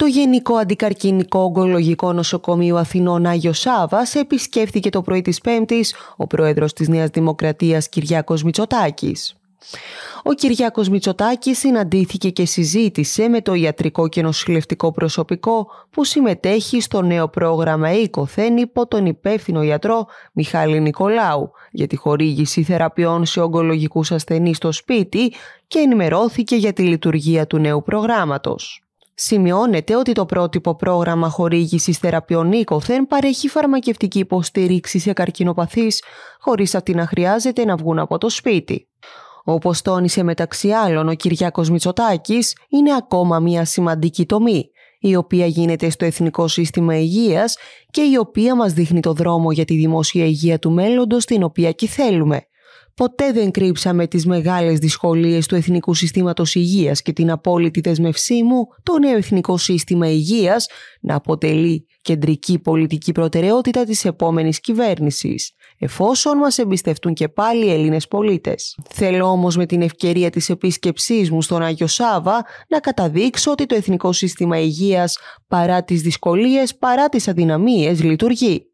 Το Γενικό Αντικαρκυνικό Ογκολογικό Νοσοκομείο Αθηνών Άγιος Σάβας επισκέφθηκε το πρωί της Πέμπτης ο πρόεδρος της Νέας Δημοκρατίας Κυριάκος Μητσοτάκης. Ο Κυριάκος Μητσοτάκης συναντήθηκε και συζήτησε με το ιατρικό και νοσηλευτικό προσωπικό που συμμετέχει στο νέο πρόγραμμα «Οικοθέν» υπό τον υπεύθυνο γιατρό Μιχάλη Νικολάου για τη χορήγηση θεραπείων σε ογκολογικούς ασθενείς στο σπίτι και ενημερώθηκε για τη λειτουργία του νέου προγράμματος. Σημειώνεται ότι το πρότυπο πρόγραμμα χορήγησης θεραπείων νίκοθεν παρέχει φαρμακευτική υποστήριξη σε καρκινοπαθείς, χωρίς αυτή να χρειάζεται να βγουν από το σπίτι. Όπως τόνισε μεταξύ άλλων ο Κυριάκος Μητσοτάκης, είναι ακόμα μια σημαντική τομή, η οποία γίνεται στο Εθνικό Σύστημα Υγείας και η οποία μας δείχνει το δρόμο για τη δημόσια υγεία του μέλλοντος την οποία και θέλουμε ποτέ δεν κρύψαμε τις μεγάλες δυσκολίες του Εθνικού Συστήματος Υγείας και την απόλυτη δεσμευσή μου το νέο Εθνικό Σύστημα Υγείας να αποτελεί κεντρική πολιτική προτεραιότητα της επόμενης κυβέρνησης, εφόσον μας εμπιστευτούν και πάλι οι Έλληνες πολίτες. Θέλω όμως με την ευκαιρία της επίσκεψής μου στον Άγιο Σάβα να καταδείξω ότι το Εθνικό Σύστημα Υγείας παρά τις δυσκολίες, παρά τις αδυναμίες λειτουργεί.